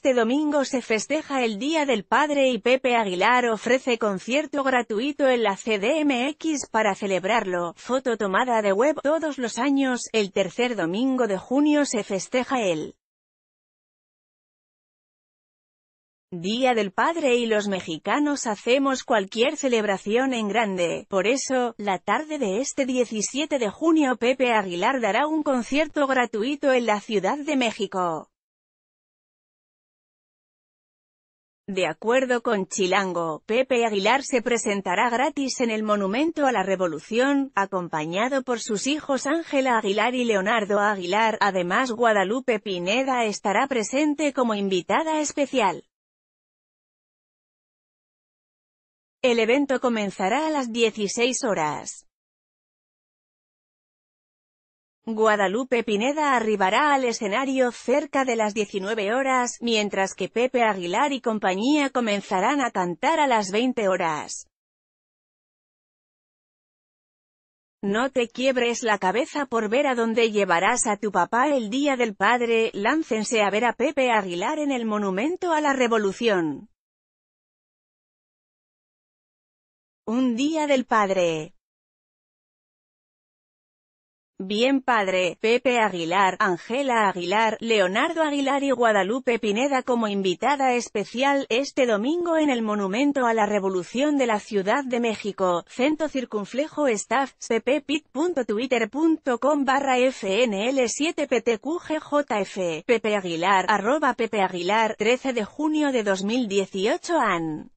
Este domingo se festeja el Día del Padre y Pepe Aguilar ofrece concierto gratuito en la CDMX para celebrarlo. Foto tomada de web todos los años, el tercer domingo de junio se festeja el Día del Padre y los mexicanos hacemos cualquier celebración en grande, por eso, la tarde de este 17 de junio Pepe Aguilar dará un concierto gratuito en la Ciudad de México. De acuerdo con Chilango, Pepe Aguilar se presentará gratis en el Monumento a la Revolución, acompañado por sus hijos Ángela Aguilar y Leonardo Aguilar, además Guadalupe Pineda estará presente como invitada especial. El evento comenzará a las 16 horas. Guadalupe Pineda arribará al escenario cerca de las 19 horas, mientras que Pepe Aguilar y compañía comenzarán a cantar a las 20 horas. No te quiebres la cabeza por ver a dónde llevarás a tu papá el Día del Padre, láncense a ver a Pepe Aguilar en el Monumento a la Revolución. Un Día del Padre Bien Padre, Pepe Aguilar, Angela Aguilar, Leonardo Aguilar y Guadalupe Pineda como invitada especial, este domingo en el Monumento a la Revolución de la Ciudad de México, Centro Circunflejo Staff, twitter.com barra FNL7PTQGJF, Pepe Aguilar, arroba Pepe Aguilar, 13 de junio de 2018 an.